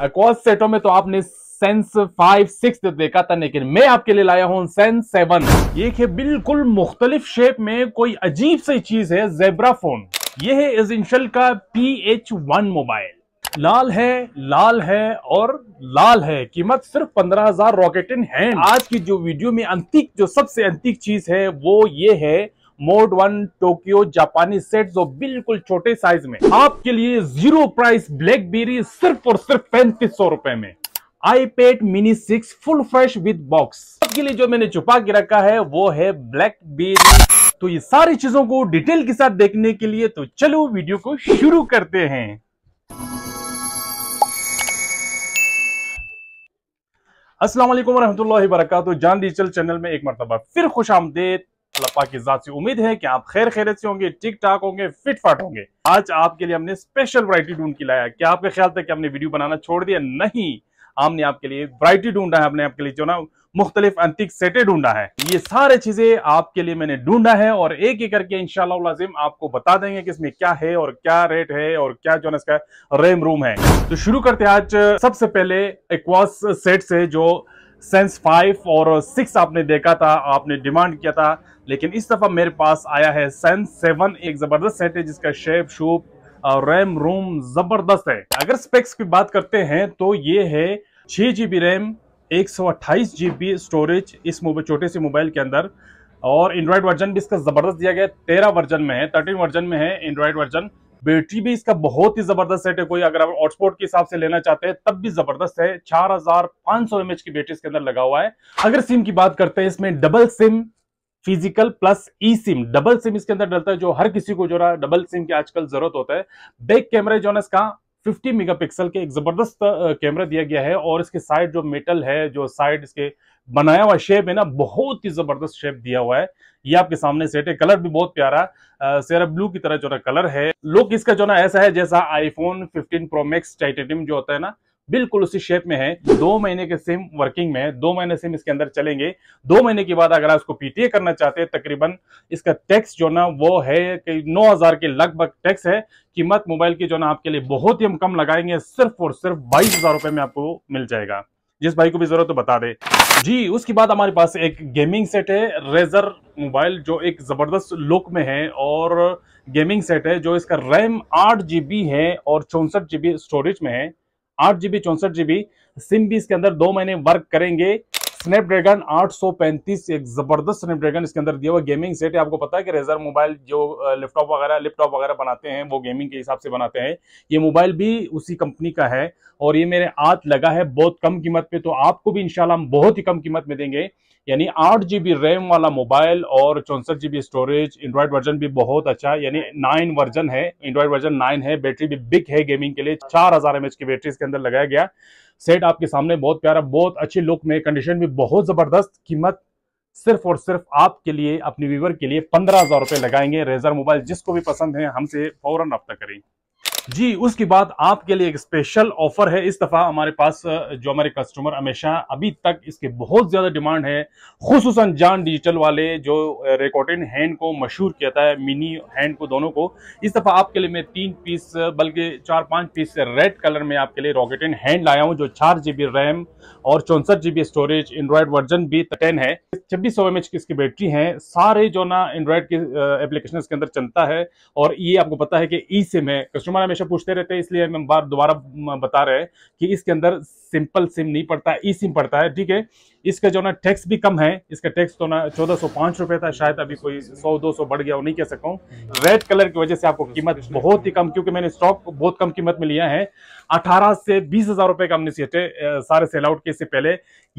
अकॉस सेटों में तो आपने सेंस फाइव सिक्स देखा था लेकिन मैं आपके लिए लाया हूँ सेंस सेवन ये है बिल्कुल मुख्तलिफ शेप में कोई अजीब सी चीज है जेब्रा फोन ये है एजेंशियल का पी एच वन मोबाइल लाल है लाल है और लाल है कीमत सिर्फ पंद्रह हजार रॉकेट इन हैंड आज की जो वीडियो में अंतिक जो सबसे अंतिक चीज है वो ये है मोड वन टोक्यो जापानी सेट जो बिल्कुल छोटे साइज में आपके लिए जीरो प्राइस ब्लैकबेरी सिर्फ और सिर्फ पैंतीस सौ रुपए में iPad mini six full fresh with box आपके लिए जो मैंने छुपा के रखा है वो है ब्लैकबेरी तो ये सारी चीजों को डिटेल के साथ देखने के लिए तो चलो वीडियो को शुरू करते हैं असलम वरहमल वरक जान डिजिटल चैनल में एक मरतबा फिर खुश आमदेद अल्लाह की जात से उम्मीद है कि आप खैर खैरत से होंगे ठीक ठाक होंगे फिट फाट होंगे आज आपके लिए हमने स्पेशल वरायटी ढूंढ के लाया क्या आपके ख्याल था कि हमने वीडियो बनाना छोड़ दिया नहीं हमने आपके लिए वरायटी ढूंढा है हमने आपके लिए जो ना मुख्तलिफ अंतिक सेटे ढूंढा है ये सारे चीजें आपके लिए मैंने ढूंढा है और एक एक करके इनशाला आपको बता देंगे कि इसमें क्या है और क्या रेट है और क्या जो है इसका रेम रूम है तो शुरू करते हैं आज सबसे पहले एक्वास सेट से जो सेंस फाइव और सिक्स आपने देखा था आपने डिमांड किया था लेकिन इस दफ़ा मेरे पास आया है सेंस सेवन एक ज़बरदस्त सेट है जिसका शेप शूप और रैम रोम ज़बरदस्त है अगर स्पेक्स की बात करते हैं तो ये है छह जी बी रैम एक सौ अट्ठाईस जी बी स्टोरेज इस छोटे से मोबाइल के अंदर और एंड्रॉयड वर्जन भी इसका ज़बरदस्त दिया गया तेरह वर्जन में है थर्टीन वर्जन में है एंड्रॉयड वर्जन बैटरी भी इसका बहुत ही जबरदस्त सेट है कोई अगर आप ऑटस्पॉट के हिसाब से लेना चाहते हैं तब भी जबरदस्त है चार हजार पांच सौ एमएच की बैटरी इसके अंदर लगा हुआ है अगर सिम की बात करते हैं इसमें double SIM physical plus e SIM double SIM इसके अंदर डलता है जो हर किसी को जो है डबल सिम की आजकल जरूरत होता है बैक कैमरा जो ना इसका 50 मेगापिक्सल के एक ज़बरदस्त कैमरा दिया गया है और इसके साइड जो मेटल है जो साइड इसके बनाया हुआ शेप है ना बहुत ही ज़बरदस्त शेप दिया हुआ है ये आपके सामने सेट है कलर भी बहुत प्यारा सेरा ब्लू की तरह जो ना कलर है लुक इसका जो ना ऐसा है जैसा आईफोन 15 प्रो मैक्स टाइटेनियम जो होता है ना बिल्कुल उसी शेप में है दो महीने के सिम वर्किंग में दो महीने सिम इसके अंदर चलेंगे दो महीने के बाद अगर आप इसको पीटीए करना चाहते हैं तकरीबन इसका टैक्स जो ना वो है नौ हजार के लगभग टैक्स है कीमत मोबाइल की जो ना आपके लिए बहुत ही हम कम लगाएंगे सिर्फ और सिर्फ बाईस हजार रुपए में आपको मिल जाएगा जिस भाई को भी जरूरत तो बता दे जी उसके बाद हमारे पास एक गेमिंग सेट है रेजर मोबाइल जो एक ज़बरदस्त लुक में है और गेमिंग सेट है जो इसका रैम आठ है और चौसठ जीबी स्टोरेज में है आठ जीबी चौंसठ जीबी सिम भी इसके अंदर दो महीने वर्क करेंगे स्नैपड्रैगन 835 एक जबरदस्त स्नैपड्रैगन इसके अंदर दिया हुआ गेमिंग सेट है आपको पता है कि रेजर मोबाइल जो लैपटॉप वगैरह लैपटॉप वगैरह बनाते हैं वो गेमिंग के हिसाब से बनाते हैं ये मोबाइल भी उसी कंपनी का है और ये मेरे हाथ लगा है बहुत कम कीमत पे तो आपको भी इंशाल्लाह हम बहुत ही कम कीमत में देंगे यानी आठ बी रैम वाला मोबाइल और चौंसठ जीबी स्टोरेज एंड्रॉयड वर्जन भी बहुत अच्छा यानी नाइन वर्जन है एंड्रॉयड वर्जन नाइन है बैटरी भी बिग है गेमिंग के लिए चार हजार एमएच की बैटरी इसके अंदर लगाया गया सेट आपके सामने बहुत प्यारा बहुत अच्छी लुक में कंडीशन भी बहुत जबरदस्त कीमत सिर्फ और सिर्फ आपके लिए अपने व्यूवर के लिए पंद्रह हजार रुपए लगाएंगे रेजर मोबाइल जिसको भी पसंद है हमसे फौरन रब्ता करेंगे जी उसके बाद आपके लिए एक स्पेशल ऑफर है इस दफ़ा हमारे पास जो हमारे कस्टमर हमेशा अभी तक इसके बहुत ज़्यादा डिमांड है खसूस जान डिजिटल वाले जो रिकॉर्डेड हैंड को मशहूर किया है मिनी हैंड को दोनों को इस दफ़ा आपके लिए मैं तीन पीस बल्कि चार पांच पीस रेड कलर में आपके लिए रॉकेटेड हैंड लाया हूँ जो चार जी रैम और चौंसठ जी स्टोरेज एंड्रॉयड वर्जन भी टेन है छब्बीस सौ एम की इसकी बैटरी है सारे जो ना एंड्रॉयड के एप्लीकेशन के अंदर चलता है और ये आपको पता है कि ई सिम है कस्टमर कस्टमर हमेशा पूछते रहते हैं इसलिए हम बार दोबारा बता रहे हैं कि इसके अंदर सिंपल सिम नहीं पड़ता है ई सिम पड़ता है ठीक है इसका जो ना टैक्स भी कम है इसका टैक्स तो ना चौदह सौ था शायद अभी कोई सौ दो सौ बढ़ गया वो नहीं कह सकता हूँ रेड कलर की वजह से आपको कीमत बहुत ही कम क्योंकि मैंने स्टॉक बहुत कम कीमत में लिया है अठारह से बीस हज़ार रुपए का हमने सीटे सारे सेल आउट किए इससे पहले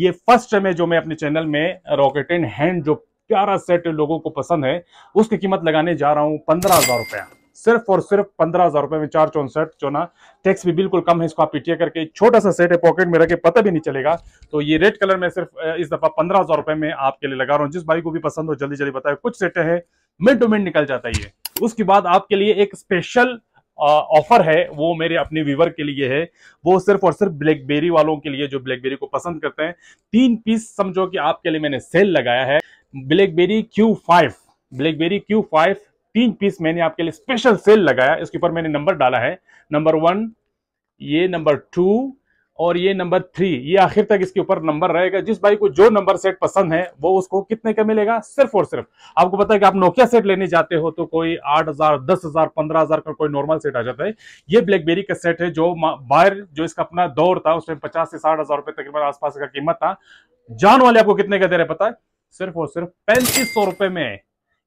ये फर्स्ट टाइम है जो मैं अपने चैनल में रॉकेट एंड हैंड जो प्यारा सेट लोगों को पसंद है उसकी कीमत लगाने जा रहा हूँ पंद्रह हज़ार रुपया सिर्फ और सिर्फ पंद्रह हजार रुपए में चार चौसठ चौना टैक्स भी बिल्कुल कम है इसको आप पीटीए करके छोटा सा सेट है पॉकेट में रखे पता भी नहीं चलेगा तो ये रेड कलर में सिर्फ इस दफा पंद्रह हजार रुपए में आपके लिए लगा रहा हूँ जिस भाई को भी पसंद हो जल्दी जल्दी बताए कुछ सेट है मिनट टू मिनट निकल जाता है उसके बाद आपके लिए एक स्पेशल ऑफर है वो मेरे अपने व्यूवर के लिए है वो सिर्फ और सिर्फ ब्लैकबेरी वालों के लिए जो ब्लैकबेरी को पसंद करते हैं तीन पीस समझो कि आपके लिए मैंने सेल लगाया है BlackBerry Q five BlackBerry Q five तीन पीस मैंने आपके लिए स्पेशल सेल लगाया इसके ऊपर मैंने नंबर डाला है नंबर वन ये नंबर टू और ये नंबर थ्री ये आखिर तक इसके ऊपर नंबर रहेगा जिस भाई को जो नंबर सेट पसंद है वो उसको कितने का मिलेगा सिर्फ और सिर्फ आपको पता है कि आप नोकिया सेट लेने जाते हो तो कोई आठ हजार दस हजार पंद्रह हजार का कोई नॉर्मल सेट आ जाता है ये ब्लैकबेरी का सेट है जो बाहर जो इसका अपना दौर था उसमें पचास से साठ हजार रुपए तकरीबन आसपास का कीमत था जान वाले आपको कितने का दे रहे पता है सिर्फ और सिर्फ पैंतीस सौ रुपए में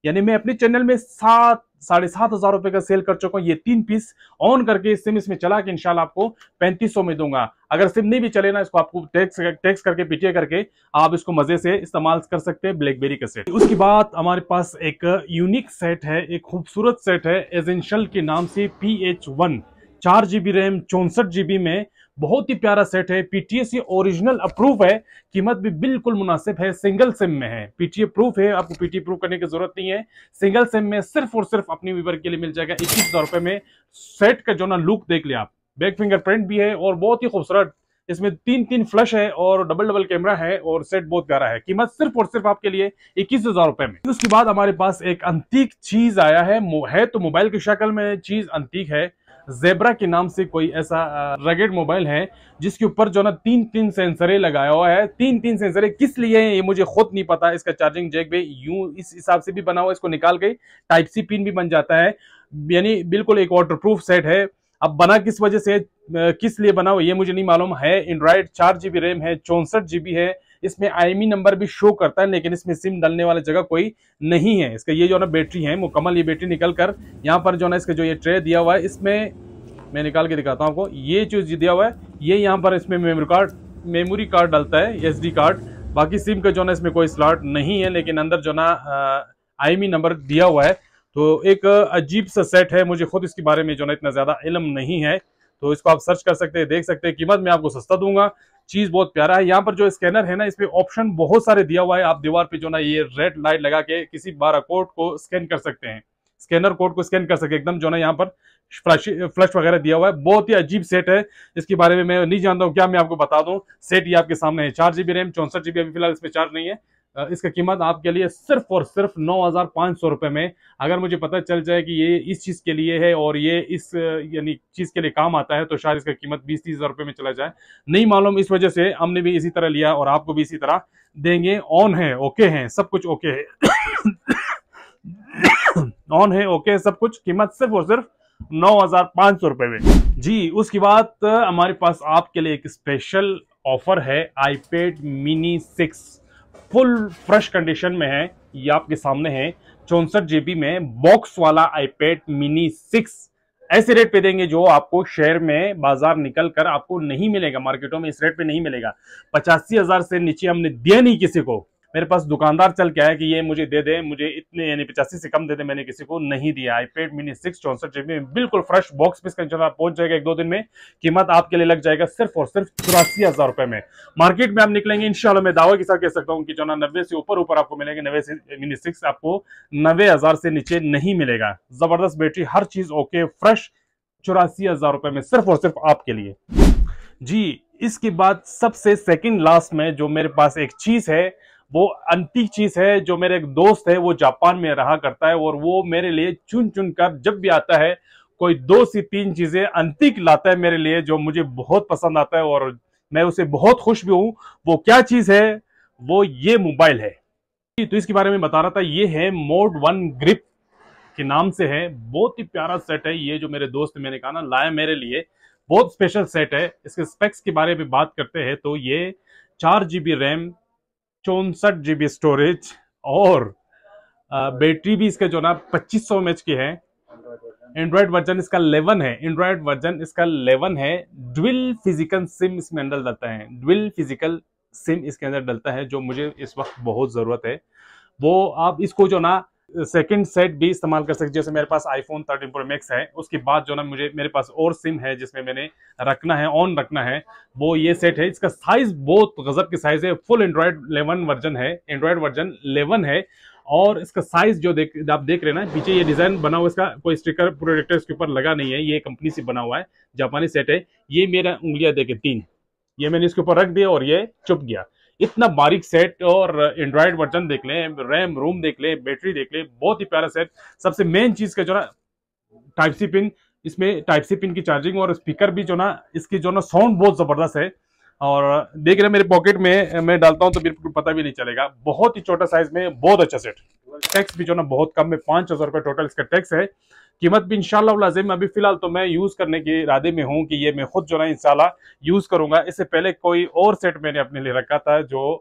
यानी मैं अपने चैनल में सात साढ़े सात हजार रुपए का सेल कर चुका हूँ ये तीन पीस ऑन करके सिम इसमें चला के इंशाल्लाह आपको पैंतीस सौ में दूंगा अगर सिम नहीं भी चले ना इसको आपको टैक्स टैक्स करके पीटीए करके आप इसको मजे से इस्तेमाल कर सकते हैं ब्लैकबेरी का सेट उसके बाद हमारे पास एक यूनिक सेट है एक खूबसूरत सेट है एजेंशल के नाम से पी एच वन चार जीबी रैम चौंसठ जीबी में बहुत ही प्यारा सेट है पीटीए से ओरिजिनल अप्रूव है कीमत भी बिल्कुल मुनासिब है सिंगल सिम में है पीटीए प्रूफ है आपको पीटीए प्रूफ करने की जरूरत नहीं है सिंगल सिम में सिर्फ और सिर्फ अपनी विवर के लिए मिल जाएगा इक्कीस हजार रुपए में सेट का जो ना लुक देख लिया आप बैक फिंगरप्रिंट भी है और बहुत ही खूबसूरत इसमें तीन तीन फ्लश है और डबल डबल कैमरा है और सेट बहुत प्यारा है कीमत सिर्फ और सिर्फ आपके लिए इक्कीस हजार रुपए में उसके बाद हमारे पास एक अंतिक चीज आया है है तो मोबाइल की शक्ल में चीज अंतिक है जेब्रा के नाम से कोई ऐसा रगेड मोबाइल है जिसके ऊपर जो ना तीन तीन सेंसरे लगाया हुआ है तीन तीन सेंसरे किस लिए है ये मुझे खुद नहीं पता इसका चार्जिंग जैक भी यूं इस हिसाब से भी बना हुआ इसको निकाल के टाइप सी पिन भी बन जाता है यानी बिल्कुल एक वाटर प्रूफ सेट है अब बना किस वजह से किस लिए बना हुआ ये मुझे नहीं मालूम है एंड्रॉयड चार जीबी रैम है चौंसठ जीबी है इसमें आईएमई नंबर भी शो करता है लेकिन इसमें सिम डालने वाली जगह कोई नहीं है इसका ये जो है ना बैटरी है मुकम्मल ये बैटरी निकल कर यहाँ पर जो है ना इसका जो ये ट्रे दिया हुआ है इसमें मैं निकाल के दिखाता हूँ आपको ये जो दिया हुआ है ये यहाँ पर इसमें मेमोरी कार्ड मेमोरी कार्ड डलता है एस कार्ड बाकी सिम का जो ना इसमें कोई स्लॉट नहीं है लेकिन अंदर जो ना आई नंबर दिया हुआ है तो एक अजीब सा सेट है मुझे खुद इसके बारे में जो ना इतना ज़्यादा इलम नहीं है तो इसको आप सर्च कर सकते हैं देख सकते हैं कीमत मैं आपको सस्ता दूंगा चीज बहुत प्यारा है यहाँ पर जो स्कैनर है ना इसमें ऑप्शन बहुत सारे दिया हुआ है आप दीवार पे जो ना ये रेड लाइट लगा के किसी बारह कोड को स्कैन कर सकते हैं स्कैनर कोड को स्कैन कर सके एकदम जो ना यहाँ पर फ्लश वगैरह दिया हुआ है बहुत ही अजीब सेट है इसके बारे में मैं नहीं जानता हूँ क्या मैं आपको बता दूँ सेट ये आपके सामने है चार जीबी रैम चौंसठ जीबी अभी फिलहाल इसमें चार्ज नहीं है इसका कीमत आपके लिए सिर्फ और सिर्फ नौ हज़ार पांच सौ रुपए में अगर मुझे पता चल जाए कि ये इस चीज़ के लिए है और ये इस यानी चीज़ के लिए काम आता है तो शायद इसका कीमत बीस तीस हज़ार रुपए में चला जाए नहीं मालूम इस वजह से हमने भी इसी तरह लिया और आपको भी इसी तरह देंगे ऑन है ओके है सब कुछ ओके है ऑन है ओके सब कुछ कीमत सिर्फ और सिर्फ नौ हजार पांच सौ रुपए में जी उसके बाद हमारे पास आपके लिए एक स्पेशल ऑफर है iPad mini six full fresh condition में है ये आपके सामने है चौसठ जीबी में बॉक्स वाला आईपैड मिनी सिक्स ऐसे रेट पे देंगे जो आपको शेयर में बाजार निकल कर आपको नहीं मिलेगा मार्केटों में इस रेट पे नहीं मिलेगा पचासी हजार से नीचे हमने दिया नहीं किसी को मेरे पास दुकानदार चल के आया कि ये मुझे दे दे मुझे इतने यानी पचासी से कम दे दे मैंने किसी को नहीं दिया आईपेड मिनी सिक्स चौसठ जीबी बिल्कुल फ्रेश बॉक्स में पहुंच जाएगा एक दो दिन में कीमत आपके लिए लग जाएगा सिर्फ और सिर्फ चौरासी हजार रुपए में मार्केट में आप निकलेंगे इंशाल्लाह मैं दावा के साथ कह सकता हूँ कि जो ना नब्बे से ऊपर ऊपर आपको मिलेगा नब्बे से मिनी सिक्स आपको नब्बे हजार से नीचे नहीं मिलेगा जबरदस्त बैटरी हर चीज ओके फ्रेश चौरासी हजार रुपए में सिर्फ और सिर्फ आपके लिए जी इसके बाद सबसे सेकंड लास्ट में जो मेरे पास एक चीज है वो अंतिक चीज है जो मेरे एक दोस्त है वो जापान में रहा करता है और वो मेरे लिए चुन चुन कर जब भी आता है कोई दो से तीन चीजें अंतिक लाता है मेरे लिए जो मुझे बहुत पसंद आता है और मैं उसे बहुत खुश भी हूं वो क्या चीज है वो ये मोबाइल है तो इसके बारे में बता रहा था ये है मोड वन ग्रिप के नाम से है बहुत ही प्यारा सेट है ये जो मेरे दोस्त मैंने कहा ना लाया मेरे लिए बहुत स्पेशल सेट है इसके स्पेक्स के बारे में बात करते हैं तो ये चार जीबी रैम चौसठ जी स्टोरेज और बैटरी भी इसका जो ना पच्चीस सौ की है एंड्रॉयड वर्जन इसका 11 है एंड्रॉयड वर्जन इसका 11 है ड्विल फिजिकल सिम इसमें अंदर डलता है ड्विल फिजिकल सिम इसके अंदर डलता है जो मुझे इस वक्त बहुत ज़रूरत है वो आप इसको जो ना सेकंड सेट भी इस्तेमाल कर सकते जैसे मेरे पास आईफोन थर्टीन प्रो मैक्स है उसके बाद जो ना मुझे मेरे पास और सिम है जिसमें मैंने रखना है ऑन रखना है वो ये सेट है इसका साइज बहुत गजब की साइज है फुल एंड्रॉयड लेवन वर्जन है एंड्रॉयड वर्जन लेवन है और इसका साइज जो देख आप देख रहे ना पीछे ये डिजाइन बना हुआ इसका कोई स्टिकर प्रोडक्टर इसके ऊपर लगा नहीं है ये कंपनी से बना हुआ है जापानी सेट है ये मेरा उंगलियां देखे तीन ये मैंने इसके ऊपर रख दिया और ये चुप गया इतना बारीक सेट और एंड्रॉयड वर्जन देख लें रैम रोम देख लें बैटरी देख लें बहुत ही प्यारा सेट सबसे मेन चीज़ का जो ना टाइप सी पिन इसमें टाइप सी पिन की चार्जिंग और स्पीकर भी जो ना इसकी जो ना साउंड बहुत ज़बरदस्त है और देख रहे मेरे पॉकेट में मैं डालता हूँ तो बिल्कुल पता भी नहीं चलेगा बहुत ही छोटा साइज में बहुत अच्छा सेट टैक्स भी जो ना बहुत कम में पाँच हज़ार रुपये टोटल इसका टैक्स है कीमत भी इनशाला लाजिम अभी फिलहाल तो मैं यूज़ करने के इरादे में हूँ कि ये मैं खुद जो ना इनशाला यूज़ करूँगा इससे पहले कोई और सेट मैंने अपने लिए रखा था जो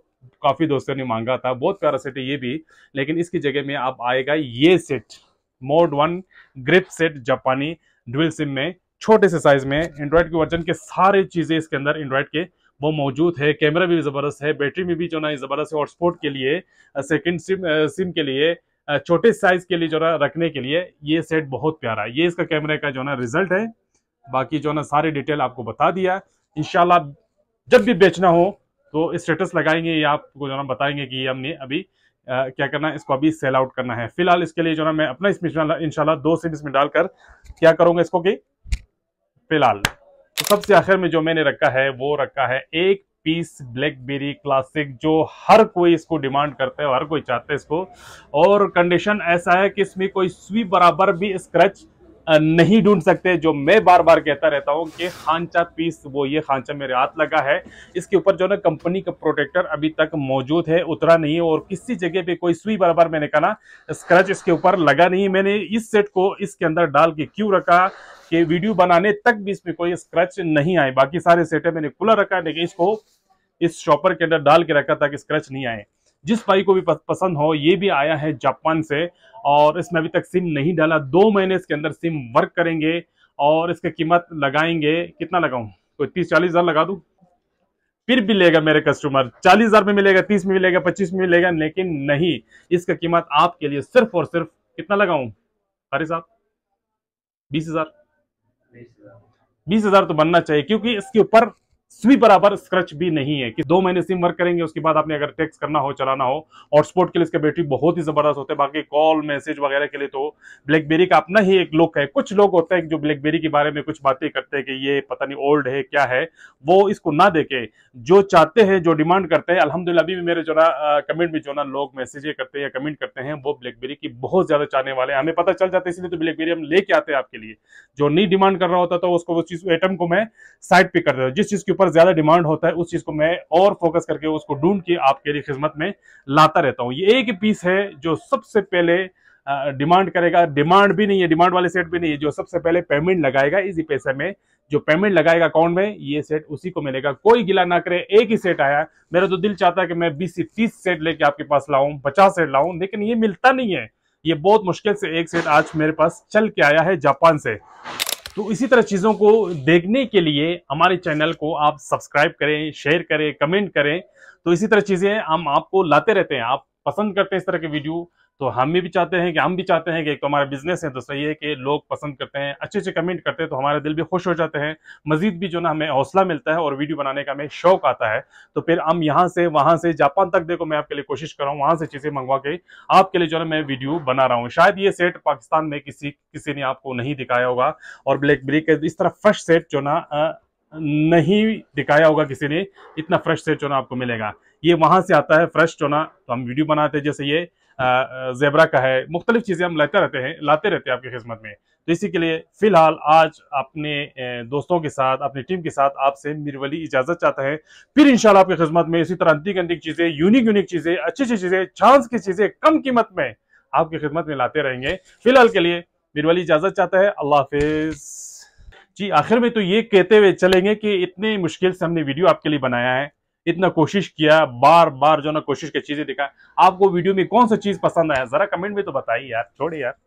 काफ़ी दोस्तों ने मांगा था बहुत प्यारा सेट है ये भी लेकिन इसकी जगह में आप आएगा ये set mode one grip set जापानी डुअल सिम में छोटे से साइज़ में एंड्रॉयड के वर्जन के सारे चीज़ें इसके अंदर एंड्रॉयड के वो मौजूद है कैमरा भी ज़बरदस्त है बैटरी में भी जो ना ज़बरदस्त है और स्पोर्ट के लिए सेकेंड सिम सिम के लिए छोटे साइज के लिए जो ना रखने के लिए ये सेट बहुत प्यारा है ये इसका कैमरे का जो ना रिजल्ट है बाकी जो ना सारी डिटेल आपको बता दिया इनशाला जब भी बेचना हो तो स्टेटस लगाएंगे या आपको जो ना बताएंगे कि हमने अभी आ, क्या करना है इसको अभी सेल आउट करना है फिलहाल इसके लिए जो ना मैं अपना इसमें इनशाला दो सिम इसमें डालकर क्या करूंगा इसको कि फिलहाल तो सबसे आखिर में जो मैंने रखा है वो रखा है एक पीस ब्लैकबेरी क्लासिक जो हर कोई इसको डिमांड करता है हर कोई चाहता है इसको और कंडीशन ऐसा है कि इसमें कोई स्वी बराबर भी स्क्रैच नहीं ढूंढ सकते जो मैं बार बार कहता रहता हूं कि खांचा पीस वो ये खांचा मेरे हाथ लगा है इसके ऊपर जो ना कंपनी का प्रोटेक्टर अभी तक मौजूद है उतरा नहीं है और किसी जगह पे कोई सुई बराबर मैंने कहा ना स्क्रैच इसके ऊपर लगा नहीं मैंने इस सेट को इसके अंदर डाल के क्यों रखा कि वीडियो बनाने तक भी इसमें कोई स्क्रैच नहीं आए बाकी सारे सेट है मैंने खुला रखा है लेकिन इसको इस शॉपर के अंदर डाल के रखा ताकि स्क्रैच नहीं आए जिस भाई को भी पसंद हो ये भी आया है जापान से और इसमें अभी तक सिम नहीं डाला दो महीने इसके अंदर सिम वर्क करेंगे और इसकी कीमत लगाएंगे कितना लगाऊं कोई तीस चालीस हज़ार लगा दूं फिर भी लेगा मेरे कस्टमर चालीस हज़ार में मिलेगा तीस में मिलेगा पच्चीस में मिलेगा लेकिन नहीं इसका कीमत आपके लिए सिर्फ और सिर्फ कितना लगाऊं अरे साहब बीस हज़ार बीस हज़ार तो बनना चाहिए क्योंकि इसके ऊपर भी बराबर स्क्रच भी नहीं है कि दो महीने सिम वर्क करेंगे उसके बाद आपने अगर टेक्स करना हो चलाना हो हॉटस्पॉट के लिए इसका बैटरी बहुत ही जबरदस्त होते हैं बाकी कॉल मैसेज वगैरह के लिए तो ब्लैकबेरी का अपना ही एक लुक है कुछ लोग होते हैं जो ब्लैकबेरी के बारे में कुछ बातें करते हैं कि ये पता नहीं ओल्ड है क्या है वो इसको ना देके जो चाहते हैं जो डिमांड करते हैं अलहमदुल्ला अभी भी मेरे जो ना कमेंट में जो ना लोग मैसेज करते हैं या कमेंट करते हैं वो ब्लैकबेरी की बहुत ज्यादा चाहने वाले हमें पता चल जाता है इसलिए तो ब्लैकबेरी हम लेके आते हैं आपके लिए जो नहीं डिमांड कर रहा होता तो उसको उस चीज आइटम को मैं साइड पे कर रहा हूँ जिस चीज के ऊपर ज्यादा डिमांड होता है उस चीज को मैं और फोकस करके उसको ढूंढ के आपके लिए खिदमत में लाता रहता हूँ ये एक पीस है जो सबसे पहले डिमांड करेगा डिमांड भी नहीं है डिमांड वाले सेट भी नहीं है जो सबसे पहले पेमेंट लगाएगा इसी पैसे में जो पेमेंट लगाएगा अकाउंट में ये सेट उसी को मिलेगा कोई गिला ना करे एक ही सेट आया मेरा तो दिल चाहता है कि मैं बीस से तीस सेट लेके आपके पास लाऊं पचास सेट लाऊं लेकिन ये मिलता नहीं है ये बहुत मुश्किल से एक सेट आज मेरे पास चल के आया है जापान से तो इसी तरह चीज़ों को देखने के लिए हमारे चैनल को आप सब्सक्राइब करें शेयर करें कमेंट करें तो इसी तरह चीज़ें हम आपको लाते रहते हैं आप पसंद करते हैं इस तरह के वीडियो तो हम भी चाहते हैं कि हम भी चाहते हैं कि एक तो हमारा बिजनेस है दूसरा तो ये कि लोग पसंद करते हैं अच्छे अच्छे कमेंट करते हैं तो हमारा दिल भी खुश हो जाते हैं मजीद भी जो ना हमें हौसला मिलता है और वीडियो बनाने का हमें शौक आता है तो फिर हम यहाँ से वहाँ से जापान तक देखो मैं आपके लिए कोशिश कर रहा हूँ वहाँ से चीज़ें मंगवा के आपके लिए जो ना मैं वीडियो बना रहा हूँ शायद ये सेट पाकिस्तान में किसी किसी ने आपको नहीं दिखाया होगा और ब्लैक ब्रिक इस तरह फ्रेश सेट जो ना नहीं दिखाया होगा किसी ने इतना फ्रेश सेट जो ना आपको मिलेगा ये वहाँ से आता है फ्रेश जो ना तो हम वीडियो बनाते हैं जैसे ये जेबरा का है मुख्तलिफ चीज़ें हम लेते रहते हैं लाते रहते हैं आपकी खिदमत में तो इसी के लिए फ़िलहाल आज अपने दोस्तों के साथ अपनी टीम के साथ आपसे मिरवली इजाज़त चाहता है फिर इंशाल्लाह आपकी खिदमत में इसी तरह अंतिक अंतिक चीज़ें यूनिक यूनिक चीज़ें अच्छी अच्छी चीज़ें चांस की चीज़ें कम कीमत में आपकी खिदमत में लाते रहेंगे फिलहाल के लिए मिरवली इजाज़त चाहता है अल्लाह हाफिज़ जी आखिर में तो ये कहते हुए चलेंगे कि इतने मुश्किल से हमने वीडियो आपके लिए बनाया है इतना कोशिश किया बार बार जो ना कोशिश की चीजें दिखाया आपको वीडियो में कौन सा चीज पसंद आया जरा कमेंट में तो बताइए यार छोड़े यार